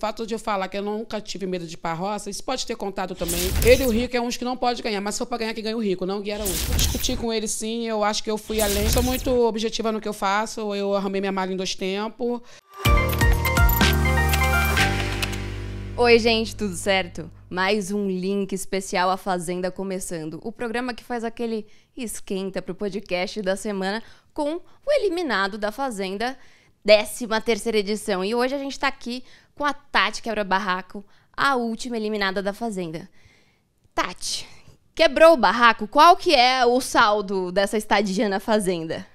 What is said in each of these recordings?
fato de eu falar que eu nunca tive medo de roça, isso pode ter contado também. Ele e o rico é uns que não pode ganhar, mas se for pra ganhar, que ganha é o rico, não o Gui Araújo. discuti com ele sim, eu acho que eu fui além. Sou muito objetiva no que eu faço, eu arrumei minha malha em dois tempos. Oi, gente, tudo certo? Mais um link especial à Fazenda começando. O programa que faz aquele esquenta pro podcast da semana com o eliminado da Fazenda 13 terceira edição. E hoje a gente está aqui com a Tati Quebra-Barraco, a última eliminada da Fazenda. Tati, quebrou o barraco? Qual que é o saldo dessa estadia na Fazenda?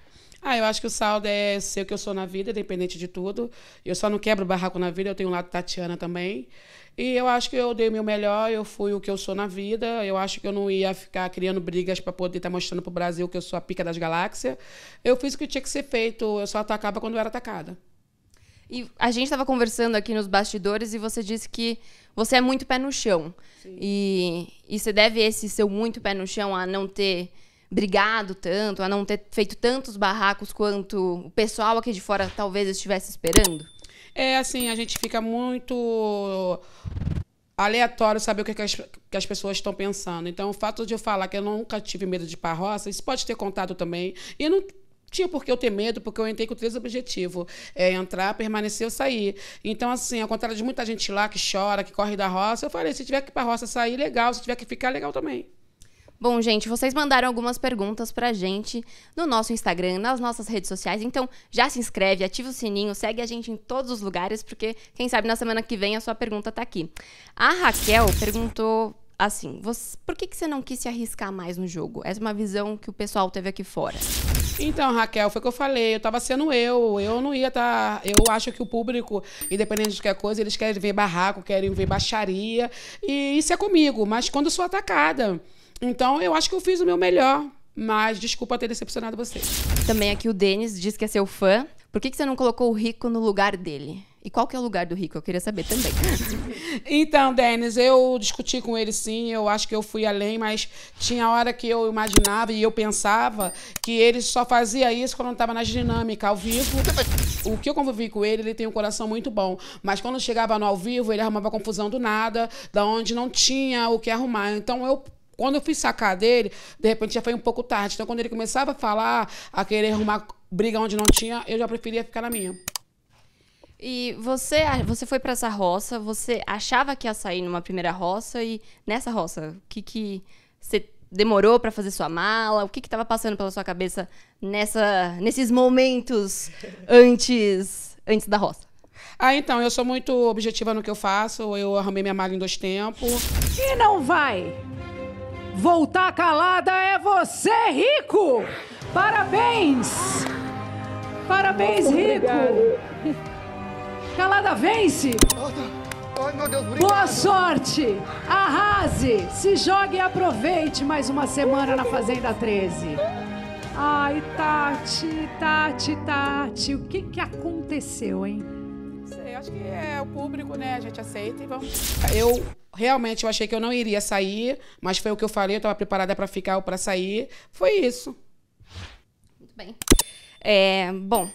Ah, eu acho que o saldo é ser o que eu sou na vida, independente de tudo. Eu só não quebro barraco na vida, eu tenho um lado Tatiana também. E eu acho que eu dei o meu melhor, eu fui o que eu sou na vida. Eu acho que eu não ia ficar criando brigas para poder estar tá mostrando pro Brasil que eu sou a pica das galáxias. Eu fiz o que tinha que ser feito, eu só atacava quando eu era atacada. E a gente estava conversando aqui nos bastidores e você disse que você é muito pé no chão. Sim. E, e você deve esse seu muito pé no chão a não ter brigado tanto, a não ter feito tantos barracos quanto o pessoal aqui de fora talvez estivesse esperando? É assim, a gente fica muito aleatório saber o que, é as, que as pessoas estão pensando. Então, o fato de eu falar que eu nunca tive medo de parroça, isso pode ter contado também. E não tinha por que eu ter medo, porque eu entrei com três objetivos: é entrar, permanecer ou sair. Então, assim, ao contrário de muita gente lá que chora, que corre da roça, eu falei: se tiver que ir para roça sair, legal, se tiver que ficar, legal também. Bom, gente, vocês mandaram algumas perguntas pra gente no nosso Instagram, nas nossas redes sociais. Então, já se inscreve, ativa o sininho, segue a gente em todos os lugares, porque quem sabe na semana que vem a sua pergunta tá aqui. A Raquel perguntou assim: você, por que, que você não quis se arriscar mais no jogo? Essa é uma visão que o pessoal teve aqui fora. Então, Raquel, foi o que eu falei. Eu tava sendo eu. Eu não ia estar. Tá... Eu acho que o público, independente de qualquer coisa, eles querem ver barraco, querem ver baixaria. E isso é comigo. Mas quando eu sou atacada. Então eu acho que eu fiz o meu melhor, mas desculpa ter decepcionado vocês. Também aqui o Denis diz que é seu fã. Por que, que você não colocou o Rico no lugar dele? E qual que é o lugar do Rico? Eu queria saber também. então, Denis, eu discuti com ele sim, eu acho que eu fui além, mas tinha hora que eu imaginava e eu pensava que ele só fazia isso quando estava nas dinâmicas, ao vivo. O que eu convivi com ele, ele tem um coração muito bom, mas quando chegava no ao vivo, ele arrumava confusão do nada, da onde não tinha o que arrumar. Então eu quando eu fui sacar dele, de repente já foi um pouco tarde. Então, quando ele começava a falar, a querer arrumar briga onde não tinha, eu já preferia ficar na minha. E você, você foi para essa roça, você achava que ia sair numa primeira roça e nessa roça, o que que você demorou para fazer sua mala? O que que passando pela sua cabeça nessa nesses momentos antes antes da roça? Ah, então, eu sou muito objetiva no que eu faço, eu arrumei minha mala em dois tempos. E não vai. Voltar calada é você, Rico! Parabéns! Parabéns, Muito Rico! Obrigado. Calada vence! meu Deus, Boa sorte! Arrase! Se jogue e aproveite mais uma semana na Fazenda 13. Ai, Tati, Tati, Tati, o que que aconteceu, hein? eu acho que é o público, né? A gente aceita e vamos. Eu realmente eu achei que eu não iria sair, mas foi o que eu falei, eu estava preparada para ficar ou para sair. Foi isso. Muito bem. É, bom,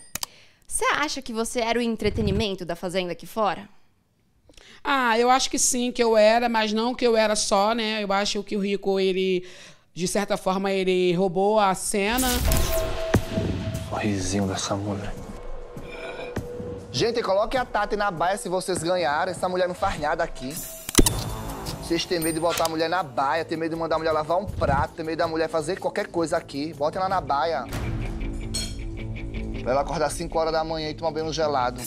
você acha que você era o entretenimento da fazenda aqui fora? Ah, eu acho que sim, que eu era, mas não que eu era só, né? Eu acho que o Rico, ele, de certa forma, ele roubou a cena. O risinho dessa mulher. Gente, coloque a Tati na baia se vocês ganharem. Essa mulher não faz nada aqui. Vocês têm medo de botar a mulher na baia, tem medo de mandar a mulher lavar um prato, tem medo da mulher fazer qualquer coisa aqui. Botem ela na baia. Pra ela acordar às 5 horas da manhã e tomar banho gelado.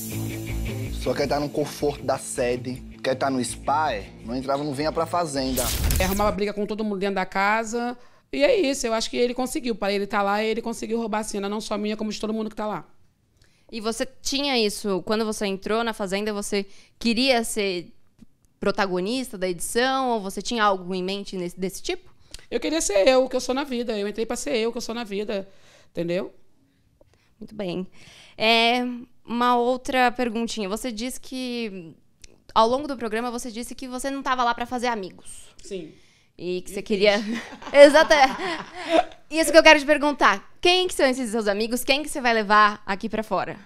Só quer estar no conforto da sede, quer estar no spa, é? não entrava, não vinha pra fazenda. É, arrumava briga com todo mundo dentro da casa. E é isso, eu acho que ele conseguiu. Para ele estar tá lá, ele conseguiu roubar a cena, não só minha, como de todo mundo que tá lá. E você tinha isso quando você entrou na Fazenda, você queria ser protagonista da edição? Ou você tinha algo em mente nesse, desse tipo? Eu queria ser eu, que eu sou na vida. Eu entrei para ser eu, que eu sou na vida. Entendeu? Muito bem. É, uma outra perguntinha. Você disse que ao longo do programa você disse que você não estava lá para fazer amigos. Sim. E que você queria. Exata. Isso que eu quero te perguntar. Quem que são esses seus amigos? Quem que você vai levar aqui para fora?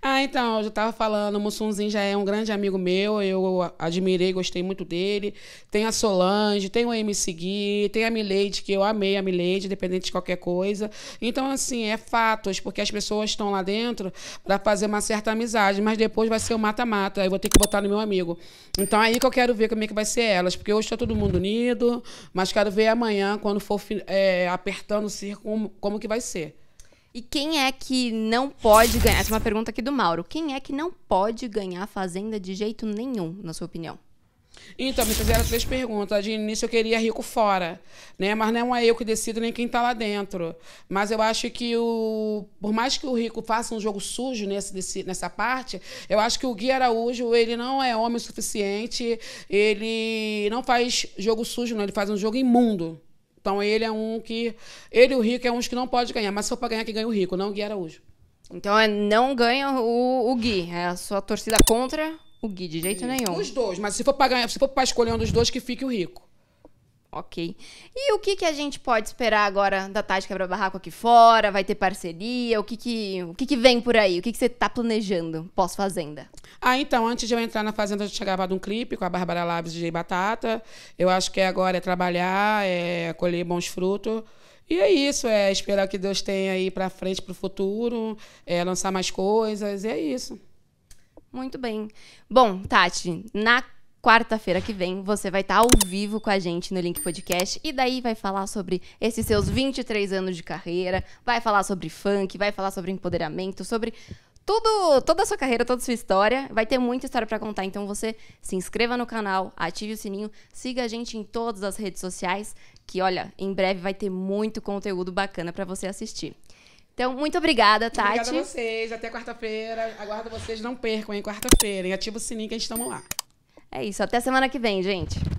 Ah, então, eu já estava falando, o Mussunzinho já é um grande amigo meu, eu admirei, gostei muito dele. Tem a Solange, tem o MC Gui, tem a Milady, que eu amei a Milady, independente de qualquer coisa. Então, assim, é fatos, porque as pessoas estão lá dentro para fazer uma certa amizade, mas depois vai ser o mata-mata, aí vou ter que botar no meu amigo. Então, aí que eu quero ver como é que vai ser elas, porque hoje está todo mundo unido, mas quero ver amanhã, quando for é, apertando o circo, como, como que vai ser. E quem é que não pode ganhar? Essa é uma pergunta aqui do Mauro. Quem é que não pode ganhar fazenda de jeito nenhum, na sua opinião? Então, me fizeram três perguntas. De início eu queria rico fora, né? Mas não é eu que decido nem quem está lá dentro. Mas eu acho que o. Por mais que o rico faça um jogo sujo nesse, desse, nessa parte, eu acho que o Gui Araújo, ele não é homem o suficiente, ele não faz jogo sujo, não, ele faz um jogo imundo. Então ele é um que. Ele e o rico é uns que não pode ganhar. Mas se for para ganhar, que ganha é o rico, não o Gui Araújo. Então é não ganha o, o Gui. É a sua torcida contra o Gui, de jeito nenhum. Os dois, mas se for para ganhar, se for para escolher um dos dois, que fique o rico. Ok. E o que, que a gente pode esperar agora da Tati quebra Barraco aqui fora? Vai ter parceria? O que, que, o que, que vem por aí? O que, que você está planejando pós-Fazenda? Ah, então, antes de eu entrar na Fazenda, eu tinha gravado um clipe com a Bárbara Labs de Batata. Eu acho que é agora é trabalhar, é colher bons frutos. E é isso, é esperar que Deus tenha aí para frente, para o futuro, é lançar mais coisas, e é isso. Muito bem. Bom, Tati, na Quarta-feira que vem você vai estar ao vivo com a gente no Link Podcast e daí vai falar sobre esses seus 23 anos de carreira, vai falar sobre funk, vai falar sobre empoderamento, sobre tudo, toda a sua carreira, toda a sua história. Vai ter muita história para contar, então você se inscreva no canal, ative o sininho, siga a gente em todas as redes sociais, que olha, em breve vai ter muito conteúdo bacana para você assistir. Então, muito obrigada, Tati. Obrigada a vocês. Até quarta-feira. Aguardo vocês. Não percam, em Quarta-feira. Ativa o sininho que a gente tamo lá. É isso. Até semana que vem, gente.